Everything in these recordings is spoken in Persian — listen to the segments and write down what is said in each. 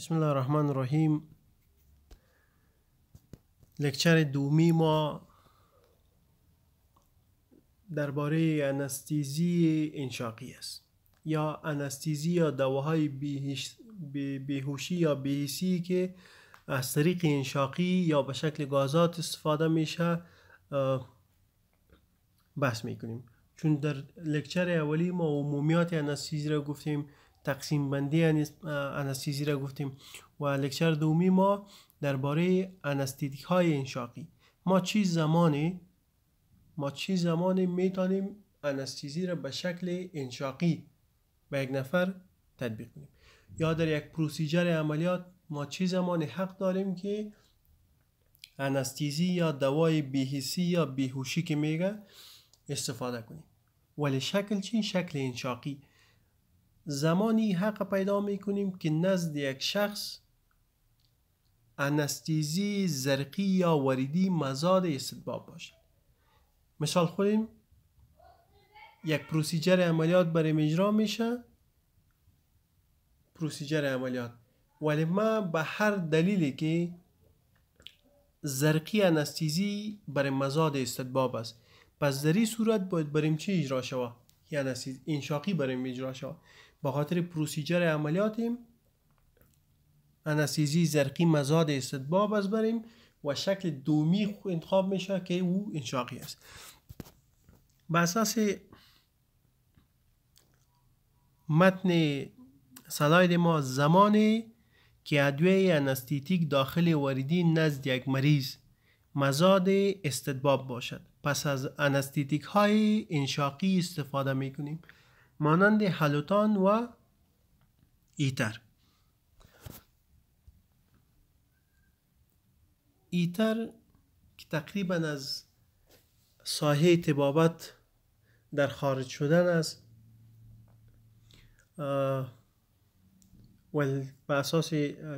بسم الله الرحمن الرحیم لکچر دومی ما درباره انستیزی انشاقی است یا انستیزی یا دواهای بیهوشی یا بیهیسی که از طریق انشاقی یا به شکل گازات استفاده میشه بحث میکنیم چون در لکچر اولی ما عمومیات انستیزی را گفتیم تقسیم بندی انستیزی را گفتیم و لکچر دومی ما درباره انستیتیک های انشاقی ما چی زمانی ما چی زمانی میتونیم انستیزی را به شکل انشاقی به یک نفر تطبیق کنیم یا در یک پروسیجر عملیات ما چی زمانی حق داریم که انستیزی یا دوای بیهیسی یا بیهوشی که میگه استفاده کنیم ولی شکل چی؟ شکل انشاقی زمانی حق پیدا می کنیم که نزد یک شخص انستیزی زرقی یا وریدی مزاد استدباب باشد مثال خودیم یک پروسیجر عملیات برای اجرا میشه پروسیجر عملیات ولی ما به هر دلیلی که زرقی انستیزی برای مزاد استدباب است پس در این صورت باید بریم چی اجرا یا یعنی انشاقی بریم اجرا شوا؟ با خاطر پروسیجر عملیاتیم انستیزی زرقی مزاد استدباب از بریم و شکل دومی انتخاب میشه که او انشاقی است به اساس متن سلاید ما زمانی که ادویه انستیتیک داخل وریدی نزد یک مریض مزاد استدباب باشد پس از انستیتیک های انشاقی استفاده میکنیم. مانند حلوتان و ایتر ایتر که تقریبا از ساحه تبابت در خارج شدن است و به اساس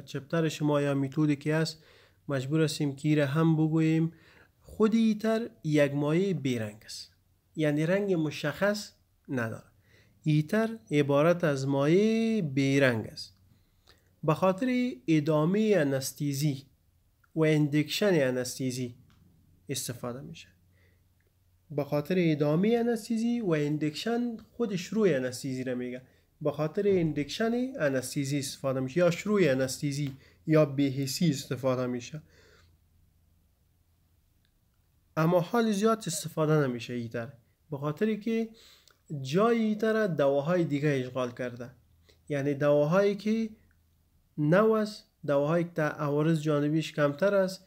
چپتر شما یا میتودی که است مجبور هستیم که ایره هم بگوییم خود ایتر یک مایه بیرنگ است یعنی رنگ مشخص ندارد ایتر عبارت از مایع بیرنگ است به خاطر ادامه انستیزی و اندکشن انستیزی استفاده میشه به خاطر ادامه انستیزی و اندکشن خود شروع انستیزی را میگه به خاطر اندکشن انستیزی استفاده میشه یا شروع انستیزی یا بهسی استفاده میشه اما حال زیاد استفاده نمیشه ایتر به خاطر که جایی تر دواهای دیگه اشغال کرده یعنی دواهایی که نو است دواهایی که در عوارز جانبیش کمتر است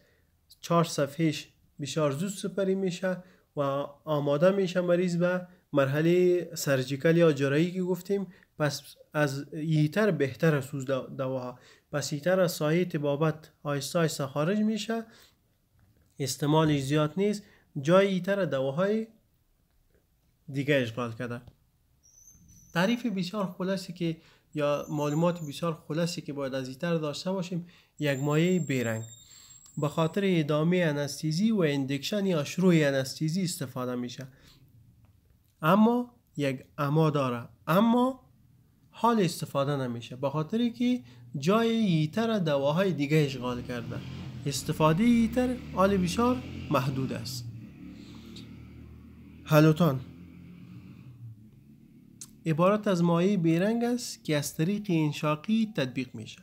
چهار صفحهش بسیار زود سپری میشه و آماده میشه مریض به مرحله سرجیکل یا جرایی که گفتیم پس از ایتر بهتر از سوز دواها پس ایتر از سایه تبابت آیسته خارج میشه استعمالش زیاد نیست جای ایتر دواهای دیگه اشغال کرده تعریف بسیار خلاصی که یا معلومات بسیار خلاصی که باید از ایتر داشته باشیم یک مایه بیرنگ به خاطر ادامه انستیزی و اندکشن یا شروع انستیزی استفاده میشه اما یک اما داره اما حال استفاده نمیشه به خاطر که جای ایتر دواهای دیگه اشغال کرده استفاده ایتر حال بسیار محدود است هلوتان عبارت از مایع بیرنگ است که از طریق انشاقی تطبیق میشه.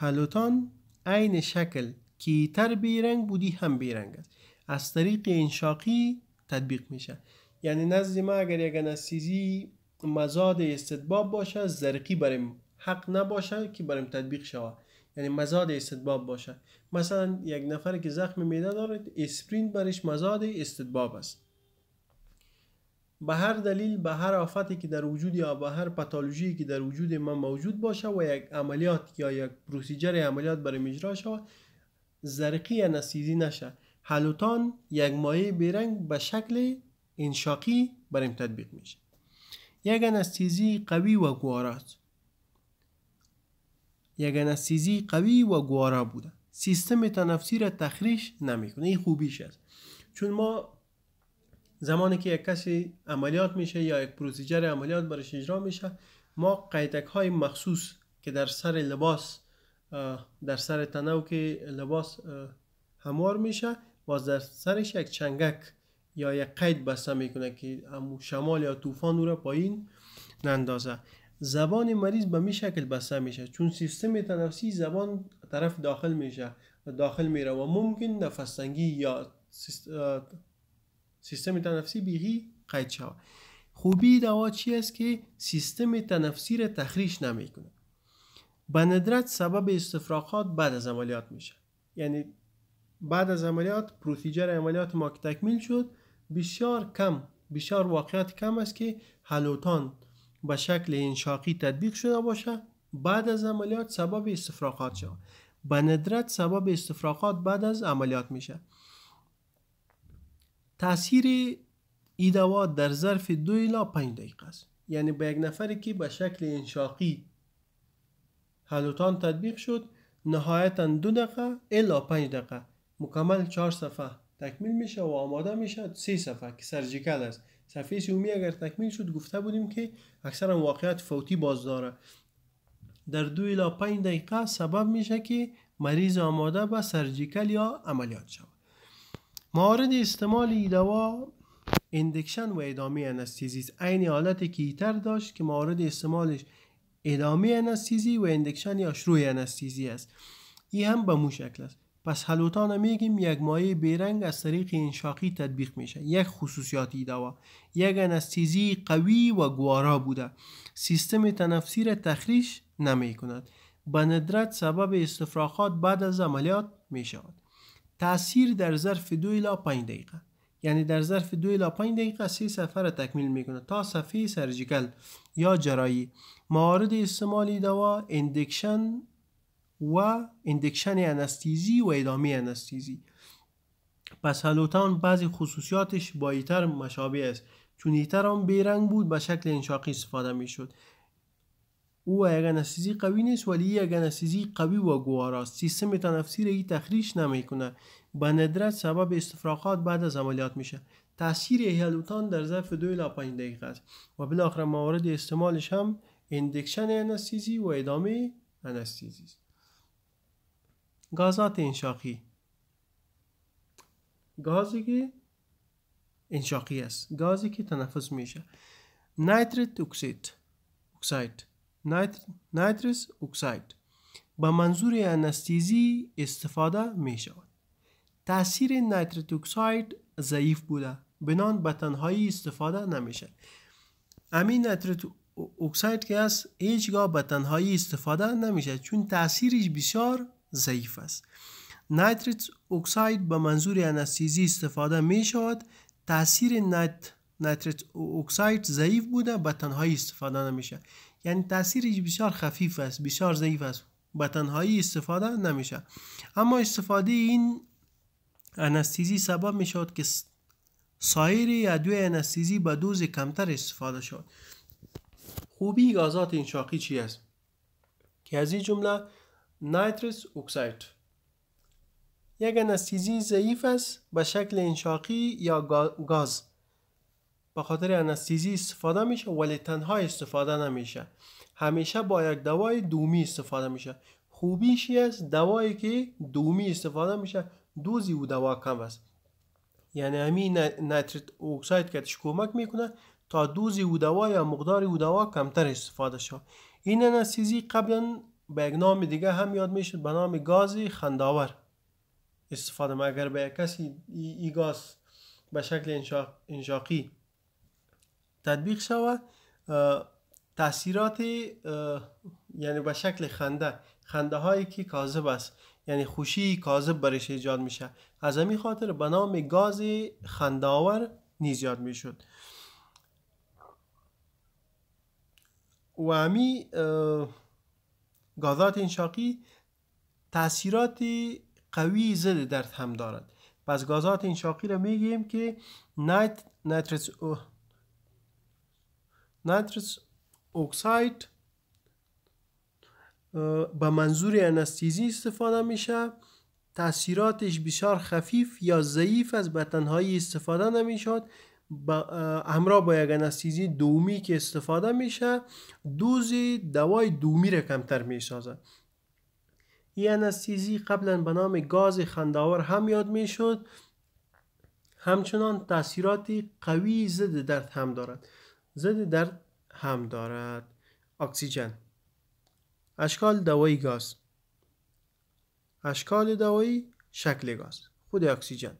شود. عین شکل که تر بیرنگ بودی هم بیرنگ است از طریق انشاقی تطبیق میشه یعنی نزد ما اگر یک نسیزی مزاد استدباب باشه زرقی بریم حق نباشه که بریم تطبیق شوه یعنی مزاد استدباب باشه مثلا یک نفر که زخم میده دارد اسپرین برش مزاد استدباب است به هر دلیل به هر آفتی که در وجود یا به هر پاتولوژی که در وجود ما موجود باشه و یک عملیات یا یک پروسیجر عملیات برای اجرا شود زرقی یا نسیزی نشه حلوتان یک مایع بیرنگ به شکل انشاقی برای تطبیق میشه یک انستیزی قوی و گوارا یک انستیزی قوی و گوارا بوده سیستم تنفسی را تخریش نمیکنه این خوبیش است چون ما زمانی که یک کسی عملیات میشه یا یک پروسیجر عملیات برش اجرا میشه ما قیدک های مخصوص که در سر لباس در سر تنو که لباس هموار میشه باز در سرش یک چنگک یا یک قید بسته میکنه که امو شمال یا طوفان او را پایین نندازه زبان مریض به می شکل بسته میشه چون سیستم تنفسی زبان طرف داخل میشه داخل میره و ممکن نفستنگی یا سیستم تنفسی بیهی قید شود خوبی دوا چی است که سیستم تنفسی را تخریش نمیکنه به ندرت سبب استفراقات بعد از عملیات میشه یعنی بعد از عملیات پروسیجر عملیات ما که تکمیل شد بسیار کم بسیار واقعیت کم است که حلوتان به شکل انشاقی تطبیق شده باشه بعد از عملیات سبب استفراقات شود به ندرت سبب استفراقات بعد از عملیات میشه تاثیر ای دوا در ظرف دو الا پنج دقیقه است یعنی به یک نفری که به شکل انشاقی هلوتان تطبیق شد نهایتا دو دقیقه الا پنج دقیقه مکمل چهار صفحه تکمیل میشه و آماده میشه سه صفحه که سرجیکل است صفحه سومی اگر تکمیل شد گفته بودیم که اکثرا واقعیت فوتی باز داره در دو الا پنج دقیقه سبب میشه که مریض آماده به سرجیکل یا عملیات شود موارد استعمال ای دوا اندکشن و ادامه انستیزی عین حالت کیتر داشت که موارد استعمالش ادامه انستیزی و اندکشن یا شروع انستیزی است این هم به مو شکل است پس حلوتان میگیم یک مایع بیرنگ از طریق انشاقی تطبیق میشه یک خصوصیات دوا یک انستیزی قوی و گوارا بوده سیستم تنفسی را تخریش نمی کند به ندرت سبب استفراخات بعد از عملیات می شود تاثیر در ظرف دو الی 5 دقیقه یعنی در ظرف دو الی 5 دقیقه سه صفحه را تکمیل میکنه تا صفحه سرجیکل یا جرایی موارد استعمالی دوا اندکشن و اندکشن انستیزی و ادامه انستیزی پس هلوتان بعضی خصوصیاتش ایتر مشابه است چون ایتر هم بیرنگ بود به شکل انشاقی استفاده میشد او نسیزی قوی نیست ولی نسیزی قوی و گواراست سیستم تنفسی را تخریش نمیکنه به ندرت سبب استفراقات بعد از عملیات میشه تاثیر هلوتان در ظرف دو الی پنج دقیقه است و بالاخره موارد استعمالش هم اندکشن انستیزی و ادامه انستیزی است گازات انشاقی گازی که انشاقی است گازی که تنفس میشه نایتریت اکسید اکساید نایترس اکساید با منظور انستیزی استفاده می شود. تاثیر نایتریت اکساید ضعیف بوده بنان به تنهایی استفاده نمیشه امین نایتریت اکساید که است هیچگاه به تنهایی استفاده نمیشه چون تاثیرش بسیار ضعیف است نایتریت اکساید به منظور انستیزی استفاده می شود تاثیر نایت اکساید ضعیف بوده به تنهایی استفاده نمیشه یعنی تاثیرش بسیار خفیف است بسیار ضعیف است به تنهایی استفاده نمیشه اما استفاده این انستیزی سبب می که سایر دو انستیزی به دوز کمتر استفاده شد خوبی گازات انشاقی چی است که از این جمله نایترس اکساید یک انستیزی ضعیف است به شکل انشاقی یا گاز به خاطر استفاده میشه ولی تنها استفاده نمیشه همیشه با یک دوای دومی استفاده میشه خوبیش است دوایی که دومی استفاده میشه دوزی او دوا کم است یعنی همین نایتریت اکساید که کمک میکنه تا دوزی او دوا یا مقدار او دوا کمتر استفاده شد این انستیزی قبلا به یک نام دیگه هم یاد میشد به نام گاز خنداور استفاده ما اگر به کسی ای, گاز به شکل انشاقی تطبیق شوه تاثیرات یعنی به شکل خنده خنده هایی که کاذب است یعنی خوشی کاذب برش ایجاد میشه از همین خاطر به نام گاز خنده نیز یاد میشد و همی گازات انشاقی تاثیرات قوی ضد درد هم دارد پس گازات انشاقی را میگیم که نایت نایترس اکساید به منظور انستیزی استفاده میشه تاثیراتش بسیار خفیف یا ضعیف از به استفاده نمیشد با همراه با یک انستیزی دومی که استفاده میشه دوز دوای دومی را کمتر میسازه این انستیزی قبلا به نام گاز خنداور هم یاد میشد همچنان تاثیراتی قوی ضد درد هم دارد ضد درد هم دارد اکسیژن اشکال دوایی گاز اشکال دوایی شکل گاز خود اکسیژن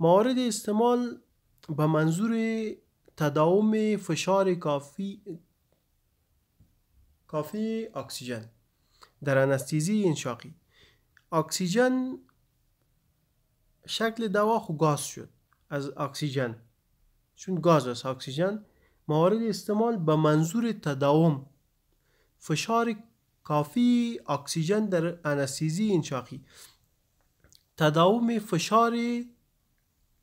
موارد استعمال به منظور تداوم فشار کافی کافی اکسیژن در انستیزی انشاقی اکسیژن شکل دوا خو گاز شد از اکسیژن چون گاز است اکسیژن موارد استعمال به منظور تداوم فشار کافی اکسیژن در انستیزی انشاقی تداوم فشار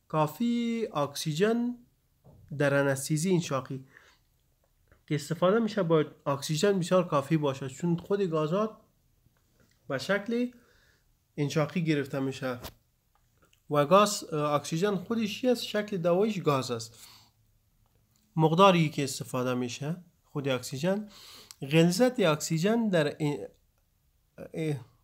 کافی اکسیژن در انستیزی انشاقی که استفاده میشه با اکسیژن بسیار کافی باشه چون خود گازات به شکل انشاقی گرفته میشه و گاز اکسیژن خودش از شکل دوایش گاز است مقداری که استفاده میشه خود اکسیژن غلظت اکسیژن در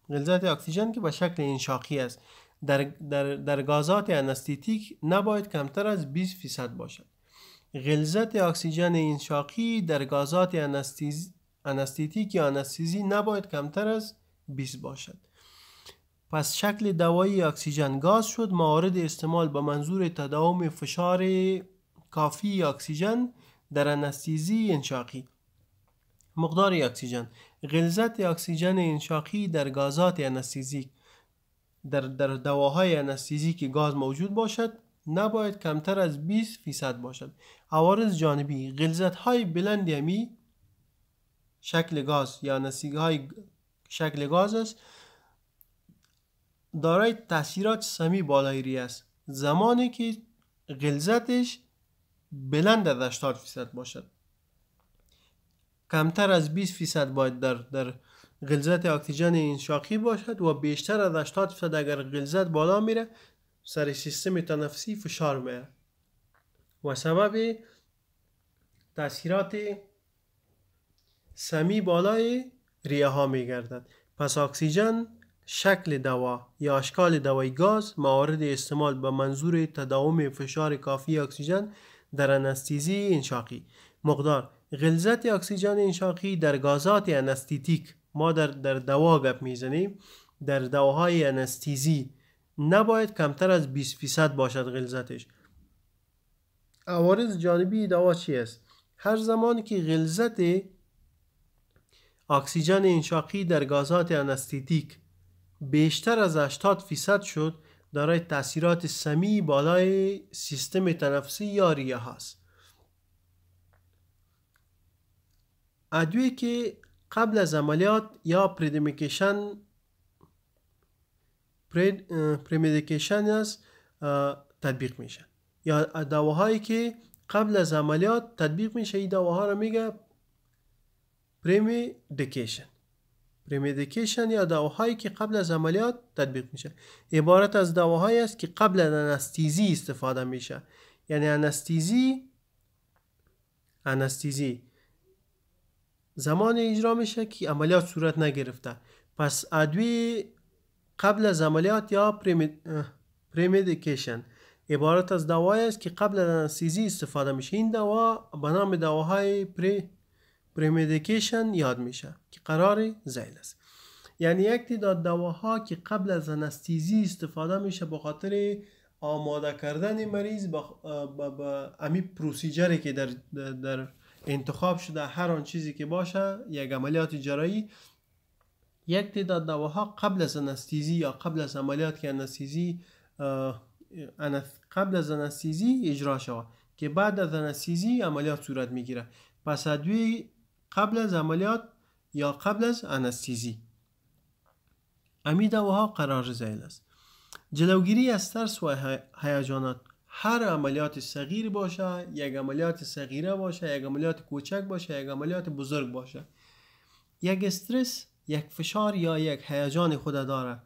غلظت اکسیژن که به شکل انشاقی است در, در, در گازات انستیتیک نباید کمتر از 20 فیصد باشد غلظت اکسیژن انشاقی در گازات انستیز... انستیتیک یا انستیزی نباید کمتر از 20 باشد پس شکل دوایی اکسیژن گاز شد موارد استعمال به منظور تداوم فشار کافی اکسیژن در انستیزی انشاقی مقدار اکسیژن غلظت اکسیژن انشاقی در گازات انستیزی در, در دواهای انستیزی که گاز موجود باشد نباید کمتر از 20 فیصد باشد عوارض جانبی غلظت های بلند همی شکل گاز یا نسیگه های شکل گاز است دارای تاثیرات سمی بالایی است زمانی که غلظتش بلند از 80 فیصد باشد کمتر از 20 فیصد باید در, در غلظت اکسیژن این باشد و بیشتر از 80 فیصد اگر غلظت بالا میره سر سیستم تنفسی فشار میره و سبب تاثیرات سمی بالای ریه ها میگردد پس اکسیژن شکل دوا یا اشکال دوای گاز موارد استعمال به منظور تداوم فشار کافی اکسیژن در انستیزی انشاقی مقدار غلظت اکسیژن انشاقی در گازات انستیتیک ما در, در دوا گپ میزنیم در دواهای انستیزی نباید کمتر از 20 فیصد باشد غلظتش عوارض جانبی دوا چی است هر زمان که غلظت اکسیژن انشاقی در گازات انستیتیک بیشتر از 80 فیصد شد دارای تاثیرات سمی بالای سیستم تنفسی یا ریه هاست که قبل از عملیات یا پریدمیکیشن است تطبیق میشه یا دواهایی که قبل از عملیات تطبیق میشه این دواها رو میگه پریمدیکیشن رمدیکیشن یا دواهایی که قبل از عملیات تطبیق میشه عبارت از دواهایی است که قبل از انستیزی استفاده میشه یعنی انستیزی انستیزی زمان اجرا میشه که عملیات صورت نگرفته پس ادوی قبل از عملیات یا پریمیدیکیشن عبارت از دوایی است که قبل از انستیزی استفاده میشه این دوا به نام دواهای پری پریمیدیکیشن یاد میشه که قرار زیل است یعنی یک تعداد دواها که قبل از انستیزی استفاده میشه به خاطر آماده کردن مریض به امی پروسیجری که در, در انتخاب شده هر آن چیزی که باشه یک عملیات جرایی یک تعداد دواها قبل از انستیزی یا قبل از عملیات که انستیزی قبل از انستیزی اجرا شود که بعد از انستیزی عملیات صورت میگیره پس ادوی قبل از عملیات یا قبل از انستیزی امی دواها قرار زیل است جلوگیری از ترس و هیجانات هر عملیات صغیر باشه یک عملیات صغیره باشه یک عملیات کوچک باشه یک عملیات بزرگ باشه یک استرس یک فشار یا یک هیجان خود داره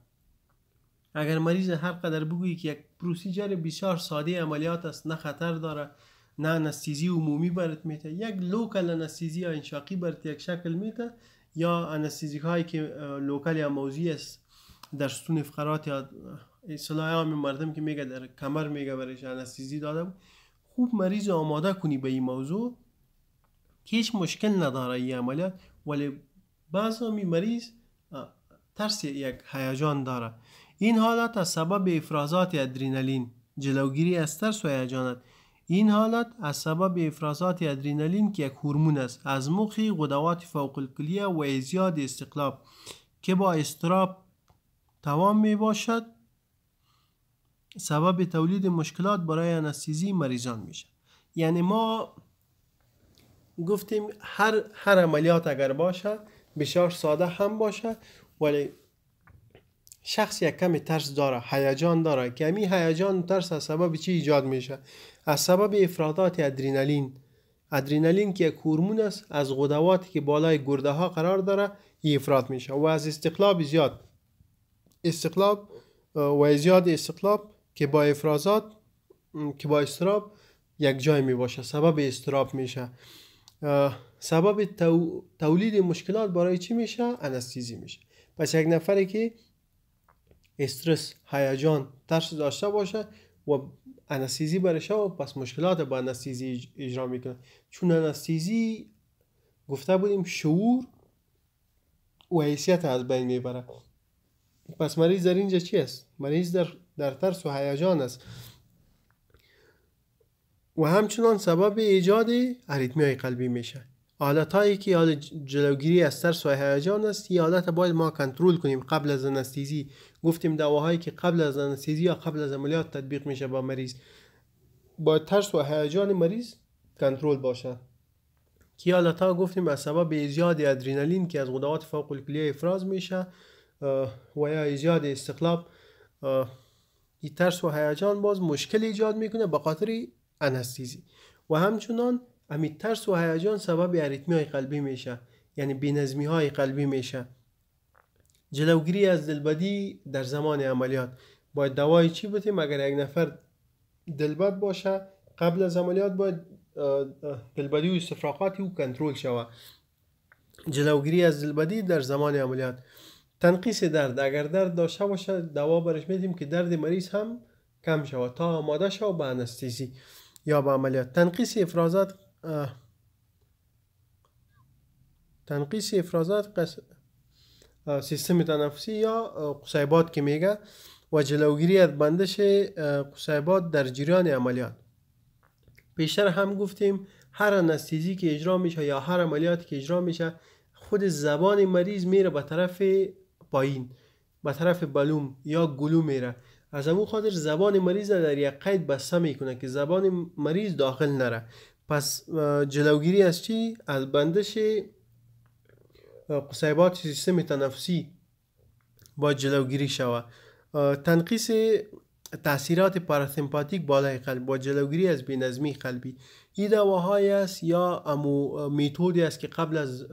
اگر مریض هر قدر بگویی که یک پروسیجر بسیار ساده عملیات است نه خطر داره نه انستیزی عمومی برات میته یک لوکل انستیزی انشاقی برات یک شکل میته یا انستیزی هایی که لوکل یا موزی است در ستون فقرات یا اصلاح هم مردم که میگه در کمر میگه برایش انستیزی دادم خوب مریض آماده کنی به این موضوع که هیچ مشکل نداره این عملیات ولی بعض می مریض ترس یک هیجان داره این حالت از سبب افرازات ادرینالین جلوگیری از ترس و هیجانات این حالت از سبب افرازات ادرینالین که یک هورمون است از مخی غدوات فوق الکلیه و ازیاد استقلاب که با استراب تمام می باشد سبب تولید مشکلات برای انستیزی مریضان میشه یعنی ما گفتیم هر, هر عملیات اگر باشه بسیار ساده هم باشه ولی شخص یک کمی ترس داره هیجان داره کمی هیجان ترس از سبب چی ایجاد میشه از سبب افراطات ادرینالین ادرینالین که یک هورمون است از غدواتی که بالای گرده ها قرار داره افراد میشه و از استقلاب زیاد استقلاب و زیاد استقلاب که با افرازات که با استراب یک جای می باشه سبب استراب میشه سبب تولید مشکلات برای چی میشه انستیزی میشه پس یک نفری که استرس هیجان ترس داشته باشه و انستیزی برای و پس مشکلات با انستیزی اجرا میکنه چون انستیزی گفته بودیم شعور و حیثیت از بین میبره پس مریض در اینجا چی است؟ مریض در, در ترس و هیجان است و همچنان سبب ایجاد اریتمی های قلبی میشه هایی که حال جلوگیری از ترس و هیجان است این حالت باید ما کنترل کنیم قبل از انستیزی گفتیم دواهایی که قبل از انستیزی یا قبل از عملیات تطبیق میشه با مریض با ترس و هیجان مریض کنترل باشه که حالت ها گفتیم از سبب ایجاد ادرینالین که از غدوات فوق الکلیه افراز میشه و یا ایجاد استقلاب این ترس و هیجان باز مشکل ایجاد میکنه به خاطر انستیزی و همچنان امی ترس و هیجان سبب اریتمی های قلبی میشه یعنی بینظمی های قلبی میشه جلوگیری از دلبدی در زمان عملیات باید دوای چی بتیم اگر یک نفر دلبد باشه قبل از عملیات باید دلبدی و استفراقاتی و کنترل شوه جلوگیری از دلبدی در زمان عملیات تنقیص درد اگر درد داشته باشه دوا برش میدیم که درد مریض هم کم شوه تا آماده شوه به انستیزی یا به عملیات تنقیص افرازات تنقیص افرازات قس... سیستم تنفسی یا قصیبات که میگه و جلوگیری از بندش قصیبات در جریان عملیات پیشتر هم گفتیم هر انستیزی که اجرا میشه یا هر عملیاتی که اجرا میشه خود زبان مریض میره به طرف پایین به طرف بلوم یا گلو میره از اون خاطر زبان مریض در یک قید بسته میکنه که زبان مریض داخل نره پس جلوگیری از چی؟ از بندش قصیبات سیستم تنفسی با جلوگیری شود تنقیص تاثیرات پاراسیمپاتیک بالای قلب با جلوگیری از بینظمی قلبی این دواهایی است یا امو میتودی است که قبل از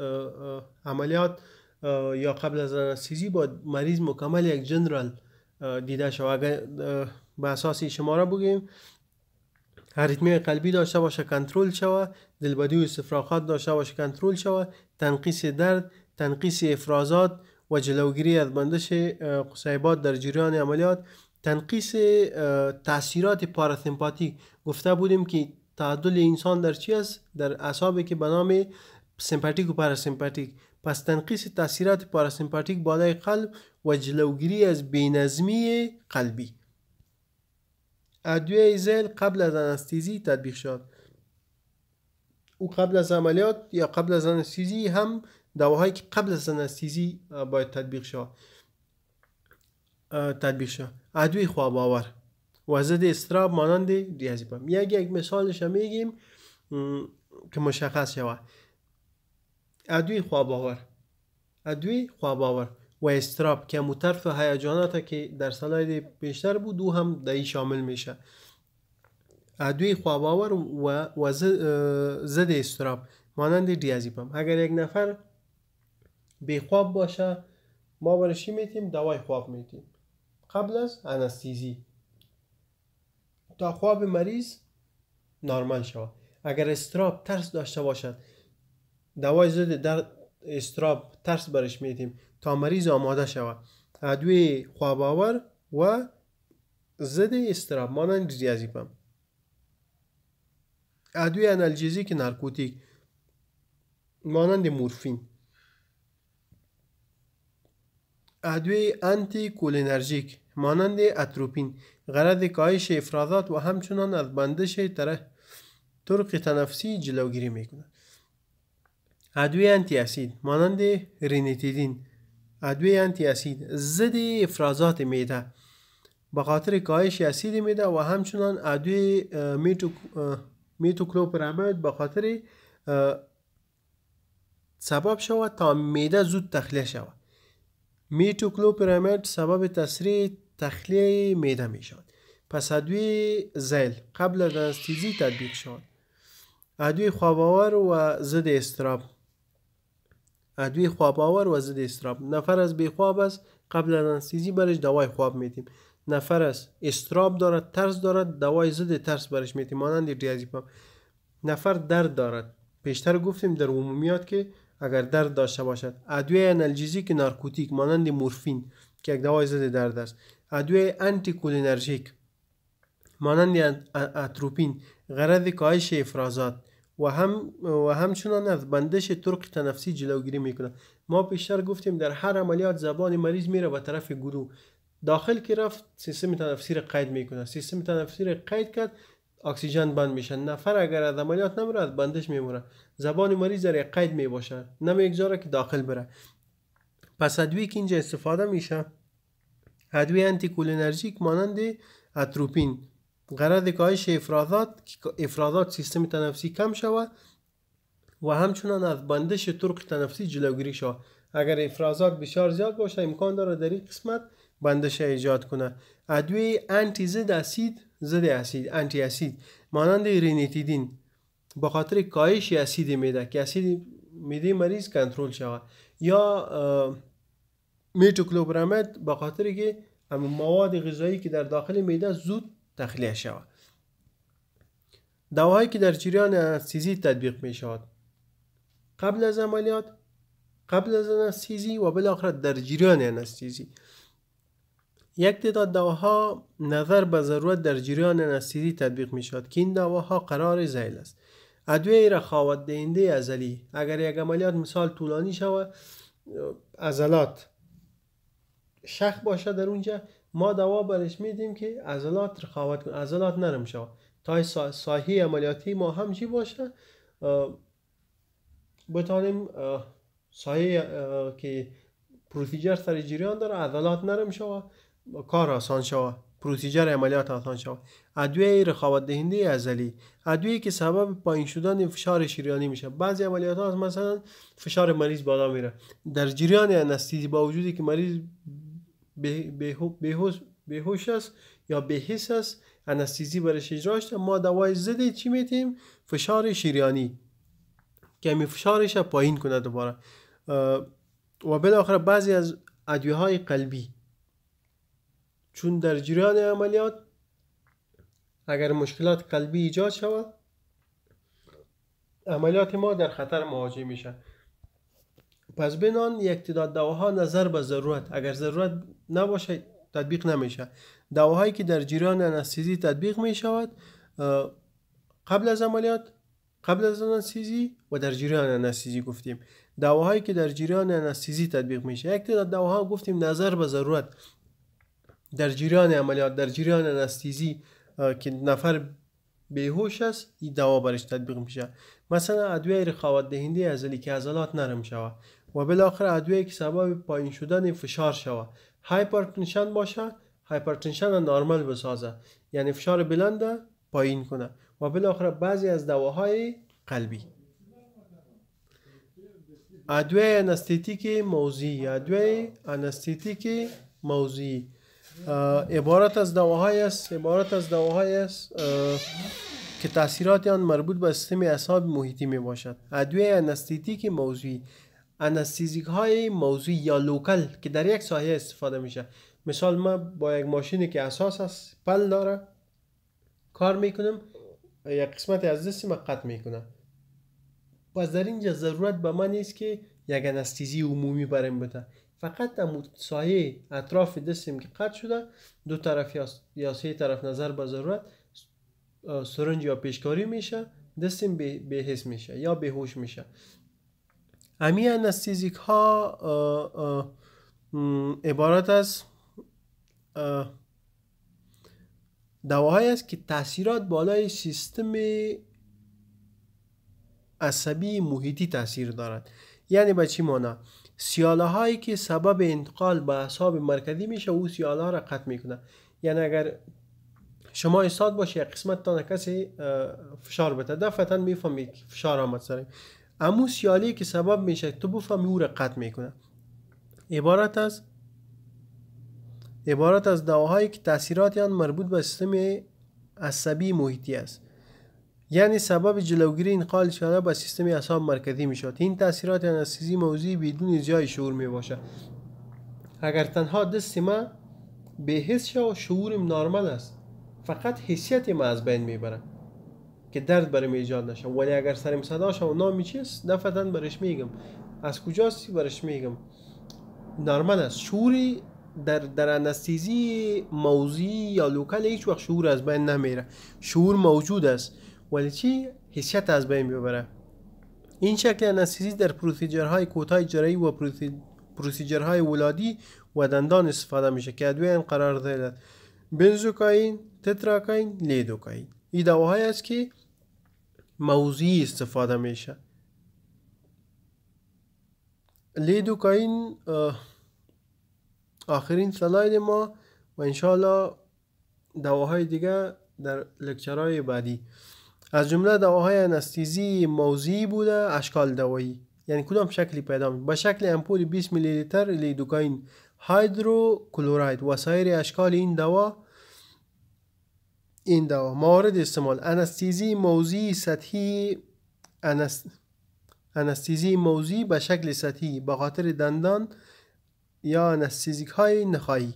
عملیات یا قبل از انستیزی با مریض مکمل یک جنرال دیده شود اگر به اساس شما را بگیم ریتم قلبی داشته باشه کنترل شوه دلبدی و استفراغات داشته باشه کنترل شوه تنقیص درد تنقیص افرازات و جلوگیری از بندش قصیبات در جریان عملیات تنقیص تاثیرات پاراسمپاتیک، گفته بودیم که تعادل انسان در چی است در اعصابی که به نام سیمپاتیک و پاراسیمپاتیک پس تنقیس تاثیرات پاراسمپاتیک بالای قلب و جلوگیری از بینظمی قلبی ادوی ایزل قبل از انستیزی تطبیق شد او قبل از عملیات یا قبل از انستیزی هم دواهایی که قبل از انستیزی باید تطبیق شد تطبیق شد ادوی خواب آور و ضد استراب مانند ریازیپام یک یک مثالش میگیم که مشخص شود ادوی خواب آور ادوی خواب آور و استراب که مطرف هیجانات که در سلاید بیشتر بود دو هم در شامل میشه ادوی خواباور و زد استراب مانند دیازیپام اگر یک نفر بی خواب باشه ما برشی میتیم دوای خواب میتیم قبل از انستیزی تا خواب مریض نرمال شود اگر استراب ترس داشته باشد دوای زد در استراب ترس برش میتیم تا مریض آماده شود ادوی خواباور و ضد استراب مانند ریازیپم ادوی انالجیزیک نارکوتیک مانند مورفین ادوی انتی کولینرژیک مانند اتروپین غرض کاهش افرازات و همچنان از بندش طرح طرق تنفسی جلوگیری میکنند ادوی انتی اسید مانند رینیتیدین ادوی انتی اسید ضد افرازات میده به خاطر کاهش اسید میده و همچنان ادوی میتو میتوکلوپرامید به خاطر سبب شود تا میده زود تخلیه شود میتوکلوپرامید سبب تسریع تخلیه میده میشود. پس ادوی زیل قبل از انستیزی تدبیر شود ادوی خواباور و ضد استراب ادوی خواب آور و ضد استراب نفر از خواب است قبل از انستیزی برش دوای خواب میتیم نفر از استراب دارد ترس دارد دوای ضد ترس برش میتیم مانند ریازیپام نفر درد دارد پیشتر گفتیم در عمومیات که اگر درد داشته باشد ادویه که نارکوتیک مانند مورفین که یک دوای ضد درد است ادوی آنتی کولینرژیک مانند اتروپین غرض کاهش افرازات و هم و همچنان از بندش ترک تنفسی جلوگیری میکنه ما پیشتر گفتیم در هر عملیات زبان مریض میره به طرف گروه داخل که رفت سیستم تنفسی رو قید میکنه سیستم تنفسی رو قید کرد اکسیژن بند میشه نفر اگر از عملیات نمیره از بندش میمونه زبان مریض در قید میباشه نمیگذاره که داخل بره پس ادویه که اینجا استفاده میشه ادویه انتیکولینرژیک مانند اتروپین قرار کاهش که افرازات سیستم تنفسی کم شود و همچنان از بندش طرق تنفسی جلوگیری شود اگر افرازات بسیار زیاد باشه امکان داره در این قسمت بندش ایجاد کنه ادوی انتی زد اسید زد اسید انتی اسید مانند رینیتیدین به خاطر کاهش اسید میده که اسید میده مریض کنترل شود یا میتوکلوبرامت به خاطر که مواد غذایی که در داخل میده زود تخلیه شود دواهایی که در جریان انستیزی تطبیق می شود قبل از عملیات قبل از انستیزی و بالاخره در جریان انستیزی یک تعداد دواها نظر به ضرورت در جریان انستیزی تطبیق می شود که این دواها قرار زیل است ادویه خواهد دهنده ازلی اگر یک عملیات مثال طولانی شود ازلات شخ باشه در اونجا ما دوا برش میدیم که عضلات رخاوت کنه عضلات نرم شو تا ساحه عملیاتی ما هم چی باشه بتانیم ساحه که پروسیجر سر جریان داره عضلات نرم شو کار آسان شو، پروسیجر عملیات آسان شود ادویه رخاوت دهنده عضلی ادویه که سبب پایین شدن فشار شریانی میشه بعضی عملیات ها مثلا فشار مریض بالا میره در جریان انستیزی با وجودی که مریض بهوش است یا بهس است انستیزی برش اجرا ما دوای زده چی میتیم فشار شیریانی کمی فشارش پایین کنه دوباره و بالاخره بعضی از ادویه های قلبی چون در جریان عملیات اگر مشکلات قلبی ایجاد شود عملیات ما در خطر مواجه میشه پس بینان یک تعداد دواها نظر به ضرورت اگر ضرورت نباشه تطبیق نمیشه دواهایی که در جریان انستیزی تطبیق می شود قبل از عملیات قبل از انستیزی و در جریان انستیزی گفتیم دواهایی که در جریان انستیزی تطبیق میشه یک تعداد دواها گفتیم نظر به ضرورت در جریان عملیات در جریان انستیزی که نفر بیهوش است این دوا برش تطبیق میشه مثلا ادویه رخاوت دهنده عضلی که عضلات نرم شود و بالاخره ادویه که سبب پایین شدن فشار شود هایپرتنشن باشه هایپرتنشن نرمال بسازه یعنی فشار بلنده پایین کنه و بالاخره بعضی از دواهای قلبی ادویه انستیتیک موزی، ادویه انستیتیک موزی. عبارت از دواهای است عبارت از دواهای است که تاثیرات آن مربوط به سیستم اعصاب محیطی می باشد ادویه انستیتیک موضوعی انستیزیک های موضوعی یا لوکل که در یک سایه استفاده میشه مثال ما با یک ماشینی که اساس است پل داره کار میکنم یک قسمت از دستی ما قطع میکنم پس در اینجا ضرورت به من نیست که یک انستیزی عمومی برم بده فقط در سایه اطراف دستیم که قطع شده دو طرف یا سه طرف نظر به ضرورت سرنج یا پیشکاری میشه دستیم به حس میشه یا به هوش میشه امی انستیزیک ها عبارت از دواهایی است که تاثیرات بالای سیستم عصبی محیطی تاثیر دارد یعنی به چی مانا سیاله هایی که سبب انتقال به اصاب مرکزی میشه او سیاله ها را قطع میکنه یعنی اگر شما استاد باشه قسمت تا کسی فشار بده دفعتا میفهمید فشار آمد سره امو سیالی که سبب میشه تو بفهمی او را قطع میکنه عبارت از عبارت از دواهایی که تاثیرات آن مربوط به سیستم عصبی محیطی است یعنی سبب جلوگیری انقال شده به سیستم اعصاب مرکزی می شود این تاثیرات سیزی موضوعی بدون جای شعور می اگر تنها دست ما به حس و شعورم نرمال است فقط حسیت ما از بین می که درد برام ایجاد نشه ولی اگر سرم صدا شه و نامی چیست برش میگم از کجاستی برش میگم نرمال است شوری در در انستیزی موزی یا لوکال هیچ وقت شعور از بین نمیره شعور موجود است ولی چی حسیت از بین میبره این شکل انستیزی در های کوتاه جرایی و های ولادی و دندان استفاده میشه که ادویه قرار دارد بنزوکاین تتراکاین لیدوکاین این دواهایی است که موضوعی استفاده میشه لیدوکاین آخرین سلاید ما و انشاءالله دواهای دیگه در لکچرهای بعدی از جمله دواهای انستیزی موضعی بوده اشکال دوایی یعنی کدام شکلی پیدا میشه به شکل امپول 20 میلی لیتر لیدوکاین هایدرو کلوراید و سایر اشکال این دوا این دوا موارد استعمال انستیزی موزی سطحی انست... انستیزی موزی به شکل سطحی به خاطر دندان یا انستیزیک های نخایی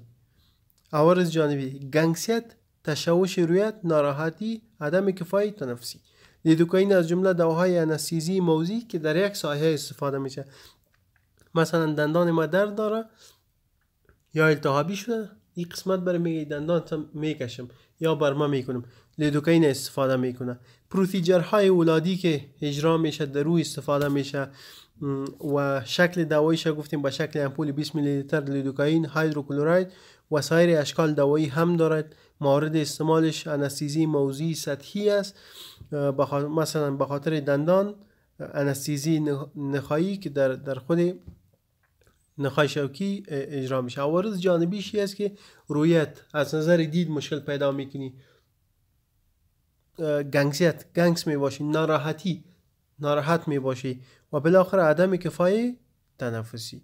عوارض جانبی گنگسیت تشوش رویت ناراحتی عدم کفایی تنفسی لیدوکاین از جمله دواهای انستیزی موزی که در یک سایه استفاده میشه مثلا دندان ما درد داره یا التهابی شده این قسمت برای میگه دندان هم میکشم یا بر برما میکنم لیدوکین استفاده میکنه پروسیجر های ولادی که اجرا میشه در روی استفاده میشه و شکل دواییش گفتیم به شکل امپول 20 میلی لیتر لیدوکین هایدروکلوراید و سایر اشکال دوایی هم دارد مورد استعمالش انستیزی موضوعی سطحی است مثلا به خاطر دندان انستیزی نخایی که در, در خود نخاشوکی اجرا میشه عوارض بیشی است که رویت از نظر دید مشکل پیدا میکنی گنگسیت گنگس میباشی ناراحتی ناراحت میباشی و بالاخره عدم کفای تنفسی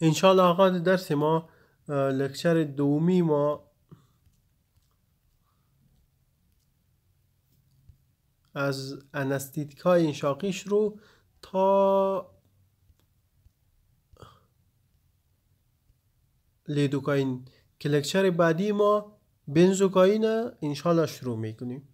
انشالله آقا درس ما لکچر دومی ما از انستیتکای انشاقیش رو تا لیدوکاین که بعدی ما بنزوکاین انشالله شروع میکنیم